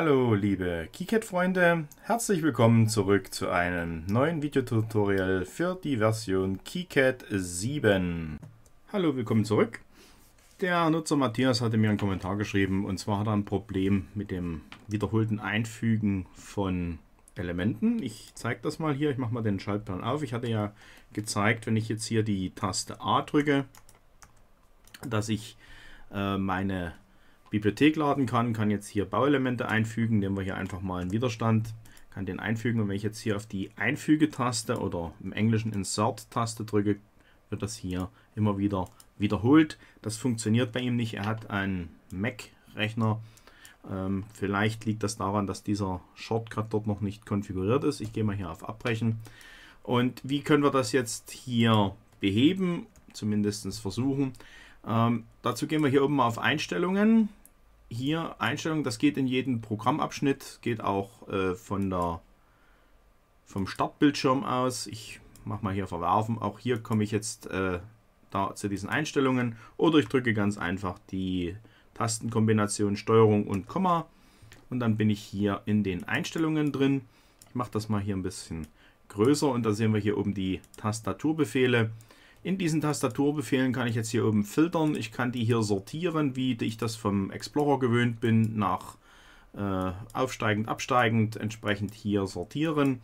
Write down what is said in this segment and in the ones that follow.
Hallo liebe KiCad-Freunde, herzlich willkommen zurück zu einem neuen Videotutorial für die Version KiCad 7. Hallo, willkommen zurück. Der Nutzer Matthias hatte mir einen Kommentar geschrieben und zwar hat er ein Problem mit dem wiederholten Einfügen von Elementen. Ich zeige das mal hier, ich mache mal den Schaltplan auf. Ich hatte ja gezeigt, wenn ich jetzt hier die Taste A drücke, dass ich äh, meine Bibliothek laden kann, kann jetzt hier Bauelemente einfügen. Nehmen wir hier einfach mal einen Widerstand, kann den einfügen. Und wenn ich jetzt hier auf die Einfügetaste oder im Englischen Insert-Taste drücke, wird das hier immer wieder wiederholt. Das funktioniert bei ihm nicht. Er hat einen Mac-Rechner. Ähm, vielleicht liegt das daran, dass dieser Shortcut dort noch nicht konfiguriert ist. Ich gehe mal hier auf Abbrechen. Und wie können wir das jetzt hier beheben? Zumindest versuchen. Ähm, dazu gehen wir hier oben mal auf Einstellungen. Hier Einstellungen, das geht in jeden Programmabschnitt, geht auch äh, von der, vom Startbildschirm aus. Ich mache mal hier verwerfen. Auch hier komme ich jetzt äh, da zu diesen Einstellungen oder ich drücke ganz einfach die Tastenkombination Steuerung und Komma und dann bin ich hier in den Einstellungen drin. Ich mache das mal hier ein bisschen größer und da sehen wir hier oben die Tastaturbefehle. In diesen Tastaturbefehlen kann ich jetzt hier oben filtern. Ich kann die hier sortieren, wie ich das vom Explorer gewöhnt bin, nach äh, aufsteigend, absteigend, entsprechend hier sortieren.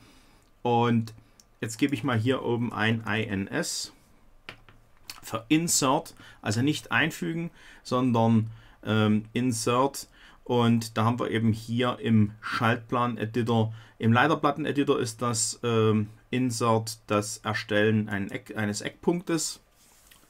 Und jetzt gebe ich mal hier oben ein INS für Insert, also nicht einfügen, sondern ähm, Insert. Und da haben wir eben hier im Schaltplan-Editor, im Leiterplatten-Editor ist das ähm, Insert das Erstellen Eck, eines Eckpunktes.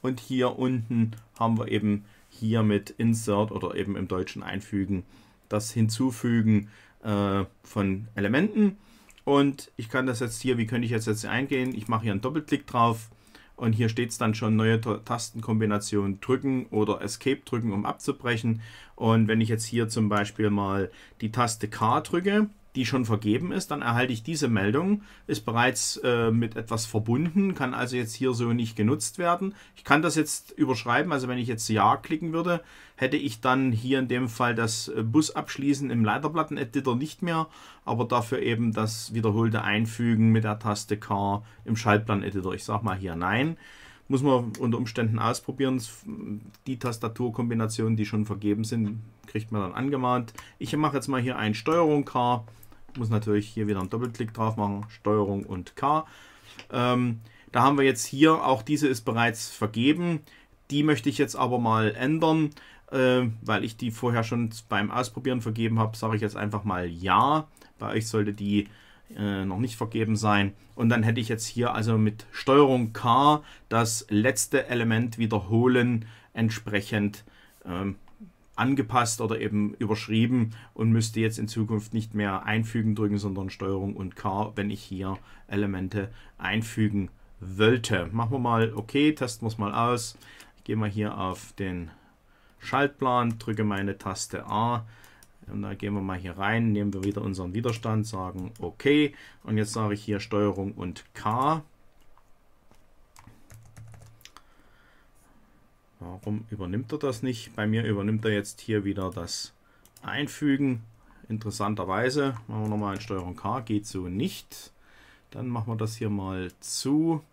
Und hier unten haben wir eben hier mit Insert oder eben im Deutschen einfügen, das Hinzufügen äh, von Elementen. Und ich kann das jetzt hier, wie könnte ich jetzt jetzt eingehen? Ich mache hier einen Doppelklick drauf und hier steht es dann schon neue Tastenkombination drücken oder Escape drücken, um abzubrechen. Und wenn ich jetzt hier zum Beispiel mal die Taste K drücke, die schon vergeben ist, dann erhalte ich diese Meldung, ist bereits äh, mit etwas verbunden, kann also jetzt hier so nicht genutzt werden. Ich kann das jetzt überschreiben, also wenn ich jetzt Ja klicken würde, hätte ich dann hier in dem Fall das äh, Bus abschließen im Leiterplatten-Editor nicht mehr, aber dafür eben das wiederholte Einfügen mit der Taste K im Schaltplan-Editor. Ich sage mal hier Nein. Muss man unter Umständen ausprobieren. Die Tastaturkombinationen, die schon vergeben sind, kriegt man dann angemahnt. Ich mache jetzt mal hier ein Steuerung K muss natürlich hier wieder einen Doppelklick drauf machen, Steuerung und K. Ähm, da haben wir jetzt hier, auch diese ist bereits vergeben. Die möchte ich jetzt aber mal ändern, äh, weil ich die vorher schon beim Ausprobieren vergeben habe, sage ich jetzt einfach mal Ja. Bei euch sollte die äh, noch nicht vergeben sein. Und dann hätte ich jetzt hier also mit Steuerung K das letzte Element wiederholen, entsprechend ähm, angepasst oder eben überschrieben und müsste jetzt in Zukunft nicht mehr einfügen drücken, sondern Steuerung und K, wenn ich hier Elemente einfügen wollte. Machen wir mal OK, testen wir es mal aus. Ich gehe mal hier auf den Schaltplan, drücke meine Taste A und da gehen wir mal hier rein, nehmen wir wieder unseren Widerstand, sagen OK und jetzt sage ich hier Steuerung und K Warum übernimmt er das nicht? Bei mir übernimmt er jetzt hier wieder das Einfügen. Interessanterweise machen wir nochmal in Steuerung K, geht so nicht. Dann machen wir das hier mal zu.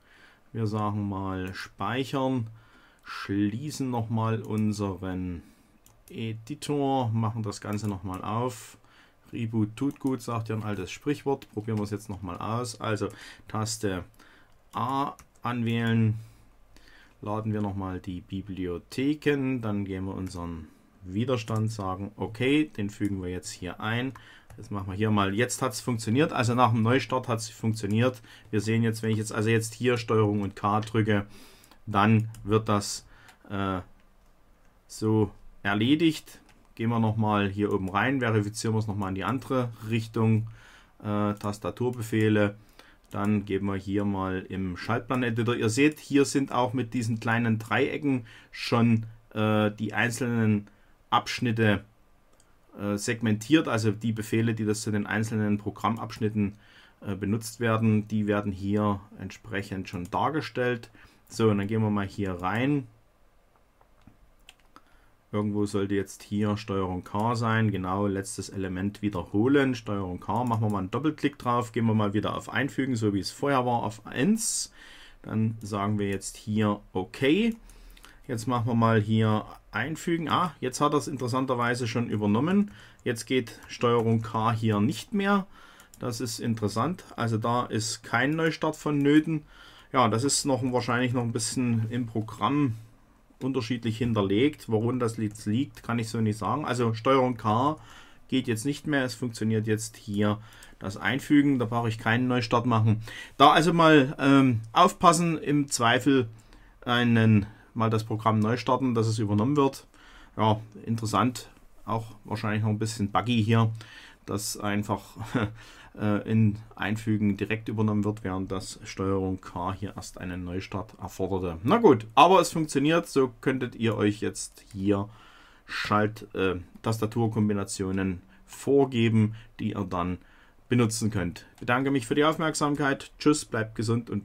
Wir sagen mal speichern, schließen nochmal unseren Editor, machen das Ganze nochmal auf. Reboot tut gut, sagt ja ein altes Sprichwort. Probieren wir es jetzt nochmal aus. Also Taste A anwählen, laden wir nochmal die Bibliotheken, dann gehen wir unseren Widerstand, sagen okay, den fügen wir jetzt hier ein. Jetzt machen wir hier mal, jetzt hat es funktioniert, also nach dem Neustart hat es funktioniert. Wir sehen jetzt, wenn ich jetzt also jetzt hier Steuerung und K drücke, dann wird das äh, so erledigt. Gehen wir nochmal hier oben rein, verifizieren wir es nochmal in die andere Richtung, äh, Tastaturbefehle. Dann geben wir hier mal im Schaltplan-Editor. Ihr seht, hier sind auch mit diesen kleinen Dreiecken schon äh, die einzelnen Abschnitte äh, segmentiert. Also die Befehle, die das zu den einzelnen Programmabschnitten äh, benutzt werden, die werden hier entsprechend schon dargestellt. So, und dann gehen wir mal hier rein. Irgendwo sollte jetzt hier Steuerung K sein. Genau, letztes Element wiederholen. Steuerung K, machen wir mal einen Doppelklick drauf. Gehen wir mal wieder auf Einfügen, so wie es vorher war, auf 1. Dann sagen wir jetzt hier OK. Jetzt machen wir mal hier Einfügen. Ah, jetzt hat er es interessanterweise schon übernommen. Jetzt geht Steuerung K hier nicht mehr. Das ist interessant. Also da ist kein Neustart vonnöten. Ja, das ist noch wahrscheinlich noch ein bisschen im Programm unterschiedlich hinterlegt. Warum das jetzt liegt, kann ich so nicht sagen. Also Steuerung K geht jetzt nicht mehr. Es funktioniert jetzt hier das Einfügen. Da brauche ich keinen Neustart machen. Da also mal ähm, aufpassen, im Zweifel einen mal das Programm neu starten, dass es übernommen wird. Ja, interessant. Auch wahrscheinlich noch ein bisschen buggy hier das einfach äh, in Einfügen direkt übernommen wird, während das Steuerung K hier erst einen Neustart erforderte. Na gut, aber es funktioniert, so könntet ihr euch jetzt hier Schalt-Tastaturkombinationen äh, vorgeben, die ihr dann benutzen könnt. Ich bedanke mich für die Aufmerksamkeit. Tschüss, bleibt gesund und